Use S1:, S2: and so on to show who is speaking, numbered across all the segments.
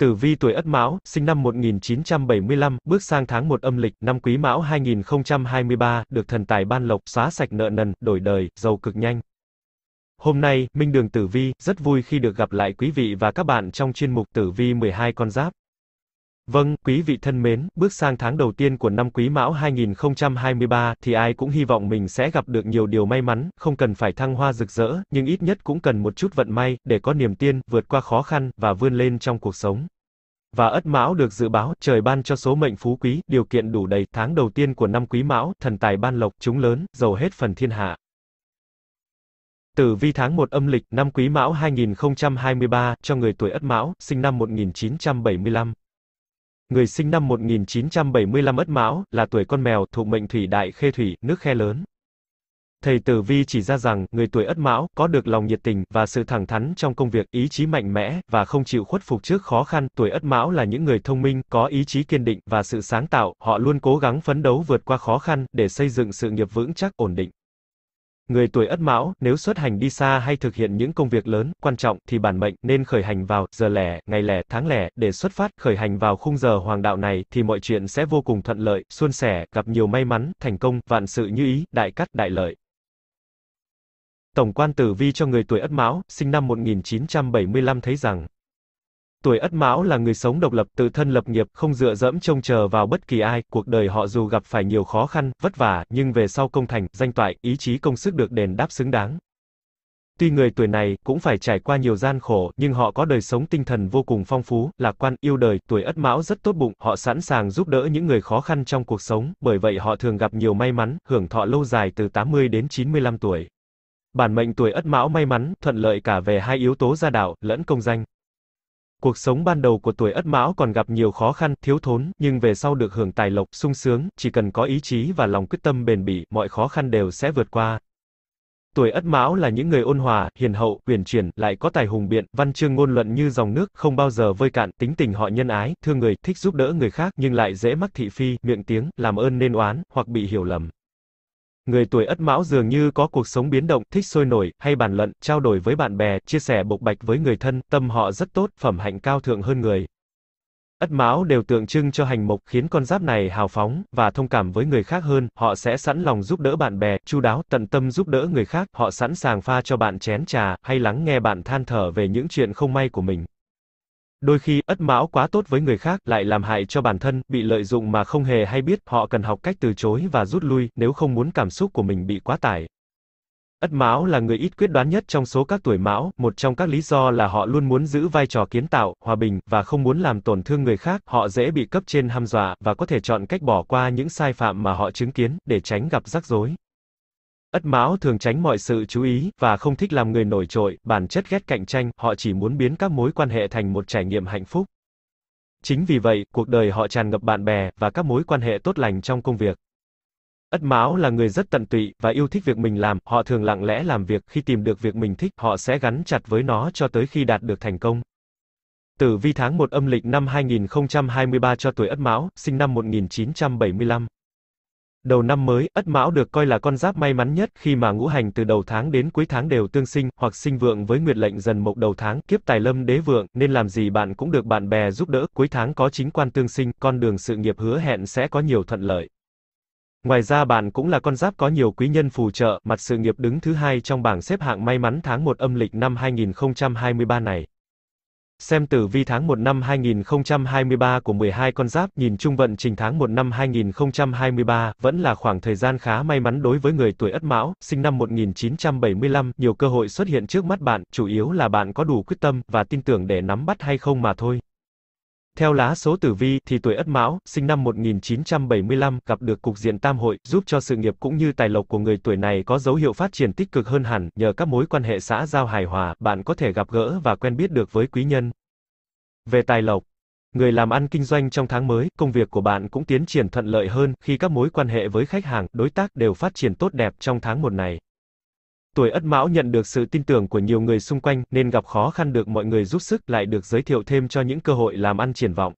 S1: Tử vi tuổi Ất Mão, sinh năm 1975, bước sang tháng 1 âm lịch, năm Quý Mão 2023, được thần tài ban lộc, xóa sạch nợ nần, đổi đời, giàu cực nhanh. Hôm nay, Minh Đường Tử Vi, rất vui khi được gặp lại quý vị và các bạn trong chuyên mục Tử Vi 12 con giáp. Vâng, quý vị thân mến, bước sang tháng đầu tiên của năm Quý Mão 2023 thì ai cũng hy vọng mình sẽ gặp được nhiều điều may mắn, không cần phải thăng hoa rực rỡ, nhưng ít nhất cũng cần một chút vận may để có niềm tin, vượt qua khó khăn và vươn lên trong cuộc sống. Và Ất Mão được dự báo trời ban cho số mệnh phú quý, điều kiện đủ đầy, tháng đầu tiên của năm Quý Mão, thần tài ban lộc, chúng lớn, giàu hết phần thiên hạ. Tử vi tháng 1 âm lịch năm Quý Mão 2023 cho người tuổi Ất Mão, sinh năm 1975 người sinh năm 1975 Ất Mão, là tuổi con mèo, thuộc mệnh thủy đại khê thủy, nước khe lớn. Thầy Tử Vi chỉ ra rằng, người tuổi Ất Mão có được lòng nhiệt tình và sự thẳng thắn trong công việc, ý chí mạnh mẽ và không chịu khuất phục trước khó khăn, tuổi Ất Mão là những người thông minh, có ý chí kiên định và sự sáng tạo, họ luôn cố gắng phấn đấu vượt qua khó khăn để xây dựng sự nghiệp vững chắc, ổn định. Người tuổi Ất Mão, nếu xuất hành đi xa hay thực hiện những công việc lớn, quan trọng thì bản mệnh nên khởi hành vào giờ lẻ, ngày lẻ, tháng lẻ để xuất phát, khởi hành vào khung giờ hoàng đạo này thì mọi chuyện sẽ vô cùng thuận lợi, suôn sẻ, gặp nhiều may mắn, thành công, vạn sự như ý, đại cát đại lợi. Tổng quan tử vi cho người tuổi Ất Mão, sinh năm 1975 thấy rằng Tuổi Ất Mão là người sống độc lập, tự thân lập nghiệp, không dựa dẫm trông chờ vào bất kỳ ai, cuộc đời họ dù gặp phải nhiều khó khăn, vất vả, nhưng về sau công thành, danh toại, ý chí công sức được đền đáp xứng đáng. Tuy người tuổi này cũng phải trải qua nhiều gian khổ, nhưng họ có đời sống tinh thần vô cùng phong phú, lạc quan, yêu đời, tuổi Ất Mão rất tốt bụng, họ sẵn sàng giúp đỡ những người khó khăn trong cuộc sống, bởi vậy họ thường gặp nhiều may mắn, hưởng thọ lâu dài từ 80 đến 95 tuổi. Bản mệnh tuổi Ất Mão may mắn, thuận lợi cả về hai yếu tố gia đạo lẫn công danh. Cuộc sống ban đầu của tuổi Ất Mão còn gặp nhiều khó khăn, thiếu thốn, nhưng về sau được hưởng tài lộc, sung sướng, chỉ cần có ý chí và lòng quyết tâm bền bỉ, mọi khó khăn đều sẽ vượt qua. Tuổi Ất Mão là những người ôn hòa, hiền hậu, uyển chuyển, lại có tài hùng biện, văn chương ngôn luận như dòng nước, không bao giờ vơi cạn, tính tình họ nhân ái, thương người, thích giúp đỡ người khác nhưng lại dễ mắc thị phi, miệng tiếng, làm ơn nên oán, hoặc bị hiểu lầm. Người tuổi Ất Mão dường như có cuộc sống biến động, thích sôi nổi, hay bàn luận, trao đổi với bạn bè, chia sẻ bộc bạch với người thân, tâm họ rất tốt, phẩm hạnh cao thượng hơn người. Ất Mão đều tượng trưng cho hành mộc khiến con giáp này hào phóng và thông cảm với người khác hơn, họ sẽ sẵn lòng giúp đỡ bạn bè, chu đáo, tận tâm giúp đỡ người khác, họ sẵn sàng pha cho bạn chén trà hay lắng nghe bạn than thở về những chuyện không may của mình. Đôi khi, ất mão quá tốt với người khác, lại làm hại cho bản thân, bị lợi dụng mà không hề hay biết, họ cần học cách từ chối và rút lui, nếu không muốn cảm xúc của mình bị quá tải. Ất Mão là người ít quyết đoán nhất trong số các tuổi Mão, một trong các lý do là họ luôn muốn giữ vai trò kiến tạo, hòa bình và không muốn làm tổn thương người khác, họ dễ bị cấp trên hăm dọa và có thể chọn cách bỏ qua những sai phạm mà họ chứng kiến để tránh gặp rắc rối. Ất Mão thường tránh mọi sự chú ý và không thích làm người nổi trội, bản chất ghét cạnh tranh, họ chỉ muốn biến các mối quan hệ thành một trải nghiệm hạnh phúc. Chính vì vậy, cuộc đời họ tràn ngập bạn bè và các mối quan hệ tốt lành trong công việc. Ất Mão là người rất tận tụy và yêu thích việc mình làm, họ thường lặng lẽ làm việc, khi tìm được việc mình thích, họ sẽ gắn chặt với nó cho tới khi đạt được thành công. Tử vi tháng 1 âm lịch năm 2023 cho tuổi Ất Mão, sinh năm 1975. Đầu năm mới, Ất Mão được coi là con giáp may mắn nhất khi mà ngũ hành từ đầu tháng đến cuối tháng đều tương sinh, hoặc sinh vượng với nguyệt lệnh dần mộc đầu tháng, kiếp tài lâm đế vượng, nên làm gì bạn cũng được bạn bè giúp đỡ, cuối tháng có chính quan tương sinh, con đường sự nghiệp hứa hẹn sẽ có nhiều thuận lợi. Ngoài ra bạn cũng là con giáp có nhiều quý nhân phù trợ, mặt sự nghiệp đứng thứ hai trong bảng xếp hạng may mắn tháng 1 âm lịch năm 2023 này. Xem tử vi tháng 1 năm 2023 của 12 con giáp nhìn chung vận trình tháng 1 năm 2023 vẫn là khoảng thời gian khá may mắn đối với người tuổi Ất Mão, sinh năm 1975, nhiều cơ hội xuất hiện trước mắt bạn, chủ yếu là bạn có đủ quyết tâm và tin tưởng để nắm bắt hay không mà thôi. Theo lá số tử vi thì tuổi Ất Mão, sinh năm 1975, gặp được cục diện tam hội, giúp cho sự nghiệp cũng như tài lộc của người tuổi này có dấu hiệu phát triển tích cực hơn hẳn, nhờ các mối quan hệ xã giao hài hòa, bạn có thể gặp gỡ và quen biết được với quý nhân. Về tài lộc, người làm ăn kinh doanh trong tháng mới, công việc của bạn cũng tiến triển thuận lợi hơn khi các mối quan hệ với khách hàng, đối tác đều phát triển tốt đẹp trong tháng một này. Tuổi Ất Mão nhận được sự tin tưởng của nhiều người xung quanh nên gặp khó khăn được mọi người giúp sức lại được giới thiệu thêm cho những cơ hội làm ăn triển vọng.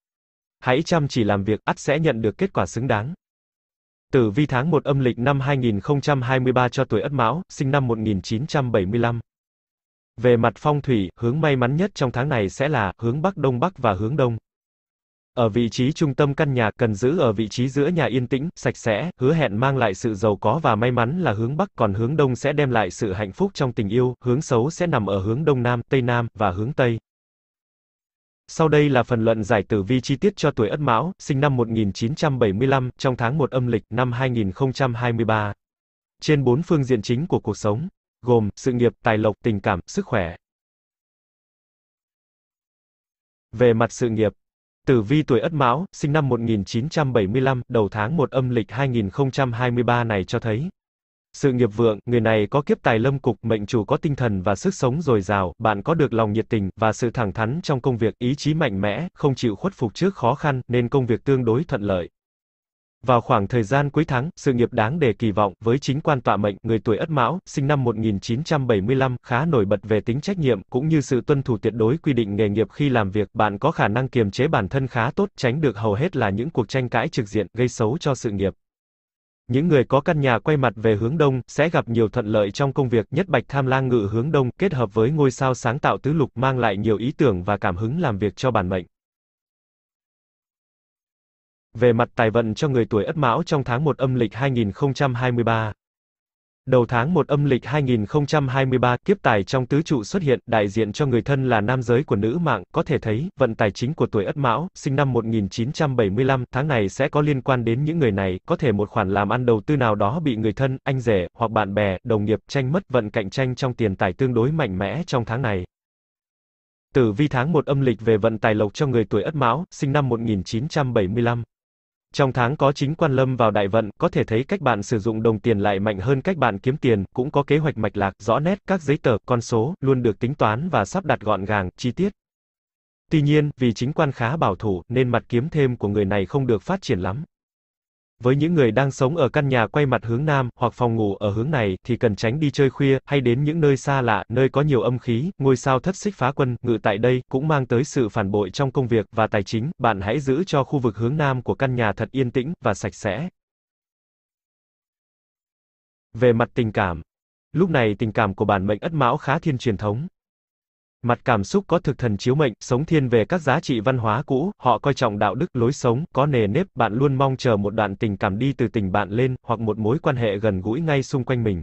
S1: Hãy chăm chỉ làm việc, ắt sẽ nhận được kết quả xứng đáng. Tử vi tháng 1 âm lịch năm 2023 cho tuổi Ất Mão, sinh năm 1975. Về mặt phong thủy, hướng may mắn nhất trong tháng này sẽ là hướng Bắc Đông Bắc và hướng Đông. Ở vị trí trung tâm căn nhà, cần giữ ở vị trí giữa nhà yên tĩnh, sạch sẽ, hứa hẹn mang lại sự giàu có và may mắn là hướng Bắc, còn hướng Đông sẽ đem lại sự hạnh phúc trong tình yêu, hướng xấu sẽ nằm ở hướng Đông Nam, Tây Nam, và hướng Tây. Sau đây là phần luận giải tử vi chi tiết cho tuổi Ất Mão, sinh năm 1975, trong tháng 1 âm lịch, năm 2023. Trên bốn phương diện chính của cuộc sống, gồm, sự nghiệp, tài lộc, tình cảm, sức khỏe. Về mặt sự nghiệp, Tử vi tuổi Ất Mão, sinh năm 1975, đầu tháng 1 âm lịch 2023 này cho thấy. Sự nghiệp vượng, người này có kiếp tài lâm cục, mệnh chủ có tinh thần và sức sống dồi dào, bạn có được lòng nhiệt tình, và sự thẳng thắn trong công việc, ý chí mạnh mẽ, không chịu khuất phục trước khó khăn, nên công việc tương đối thuận lợi. Vào khoảng thời gian cuối tháng, sự nghiệp đáng để kỳ vọng với chính quan tọa mệnh người tuổi Ất Mão, sinh năm 1975, khá nổi bật về tính trách nhiệm cũng như sự tuân thủ tuyệt đối quy định nghề nghiệp khi làm việc, bạn có khả năng kiềm chế bản thân khá tốt, tránh được hầu hết là những cuộc tranh cãi trực diện gây xấu cho sự nghiệp. Những người có căn nhà quay mặt về hướng đông sẽ gặp nhiều thuận lợi trong công việc, nhất Bạch Tham Lang ngự hướng đông kết hợp với ngôi sao sáng tạo tứ lục mang lại nhiều ý tưởng và cảm hứng làm việc cho bản mệnh. Về mặt tài vận cho người tuổi Ất Mão trong tháng 1 âm lịch 2023. Đầu tháng 1 âm lịch 2023, kiếp tài trong tứ trụ xuất hiện, đại diện cho người thân là nam giới của nữ mạng, có thể thấy, vận tài chính của tuổi Ất Mão, sinh năm 1975, tháng này sẽ có liên quan đến những người này, có thể một khoản làm ăn đầu tư nào đó bị người thân, anh rể, hoặc bạn bè, đồng nghiệp, tranh mất vận cạnh tranh trong tiền tài tương đối mạnh mẽ trong tháng này. Tử vi tháng 1 âm lịch về vận tài lộc cho người tuổi Ất Mão, sinh năm 1975. Trong tháng có chính quan lâm vào đại vận, có thể thấy cách bạn sử dụng đồng tiền lại mạnh hơn cách bạn kiếm tiền, cũng có kế hoạch mạch lạc, rõ nét, các giấy tờ, con số, luôn được tính toán và sắp đặt gọn gàng, chi tiết. Tuy nhiên, vì chính quan khá bảo thủ, nên mặt kiếm thêm của người này không được phát triển lắm. Với những người đang sống ở căn nhà quay mặt hướng nam, hoặc phòng ngủ ở hướng này, thì cần tránh đi chơi khuya, hay đến những nơi xa lạ, nơi có nhiều âm khí, ngôi sao thất xích phá quân, ngự tại đây, cũng mang tới sự phản bội trong công việc và tài chính, bạn hãy giữ cho khu vực hướng nam của căn nhà thật yên tĩnh, và sạch sẽ. Về mặt tình cảm, lúc này tình cảm của bản mệnh ất mão khá thiên truyền thống. Mặt cảm xúc có thực thần chiếu mệnh, sống thiên về các giá trị văn hóa cũ, họ coi trọng đạo đức, lối sống, có nề nếp, bạn luôn mong chờ một đoạn tình cảm đi từ tình bạn lên, hoặc một mối quan hệ gần gũi ngay xung quanh mình.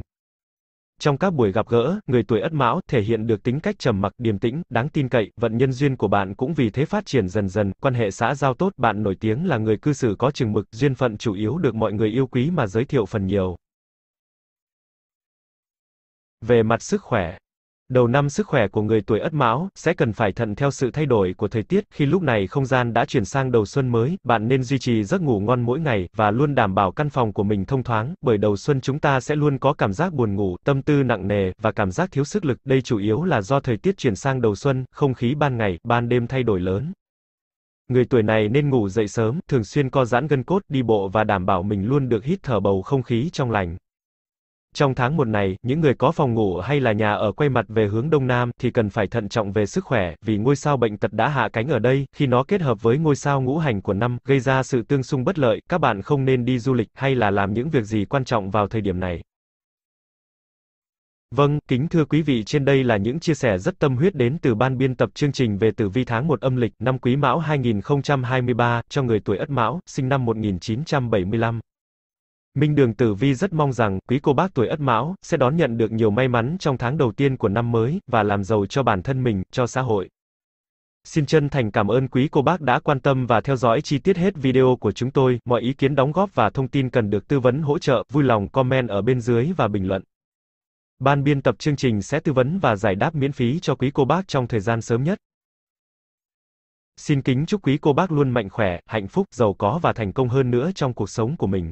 S1: Trong các buổi gặp gỡ, người tuổi Ất Mão thể hiện được tính cách trầm mặc, điềm tĩnh, đáng tin cậy, vận nhân duyên của bạn cũng vì thế phát triển dần dần, quan hệ xã giao tốt, bạn nổi tiếng là người cư xử có chừng mực, duyên phận chủ yếu được mọi người yêu quý mà giới thiệu phần nhiều. Về mặt sức khỏe Đầu năm sức khỏe của người tuổi Ất Mão sẽ cần phải thận theo sự thay đổi của thời tiết, khi lúc này không gian đã chuyển sang đầu xuân mới, bạn nên duy trì giấc ngủ ngon mỗi ngày và luôn đảm bảo căn phòng của mình thông thoáng, bởi đầu xuân chúng ta sẽ luôn có cảm giác buồn ngủ, tâm tư nặng nề và cảm giác thiếu sức lực, đây chủ yếu là do thời tiết chuyển sang đầu xuân, không khí ban ngày, ban đêm thay đổi lớn. Người tuổi này nên ngủ dậy sớm, thường xuyên co giãn gân cốt, đi bộ và đảm bảo mình luôn được hít thở bầu không khí trong lành. Trong tháng 1 này, những người có phòng ngủ hay là nhà ở quay mặt về hướng Đông Nam thì cần phải thận trọng về sức khỏe, vì ngôi sao bệnh tật đã hạ cánh ở đây, khi nó kết hợp với ngôi sao ngũ hành của năm, gây ra sự tương xung bất lợi, các bạn không nên đi du lịch hay là làm những việc gì quan trọng vào thời điểm này. Vâng, kính thưa quý vị, trên đây là những chia sẻ rất tâm huyết đến từ ban biên tập chương trình về tử vi tháng 1 âm lịch năm Quý Mão 2023 cho người tuổi Ất Mão, sinh năm 1975. Minh Đường Tử Vi rất mong rằng, quý cô bác tuổi Ất Mão, sẽ đón nhận được nhiều may mắn trong tháng đầu tiên của năm mới, và làm giàu cho bản thân mình, cho xã hội. Xin chân thành cảm ơn quý cô bác đã quan tâm và theo dõi chi tiết hết video của chúng tôi, mọi ý kiến đóng góp và thông tin cần được tư vấn hỗ trợ, vui lòng comment ở bên dưới và bình luận. Ban biên tập chương trình sẽ tư vấn và giải đáp miễn phí cho quý cô bác trong thời gian sớm nhất. Xin kính chúc quý cô bác luôn mạnh khỏe, hạnh phúc, giàu có và thành công hơn nữa trong cuộc sống của mình.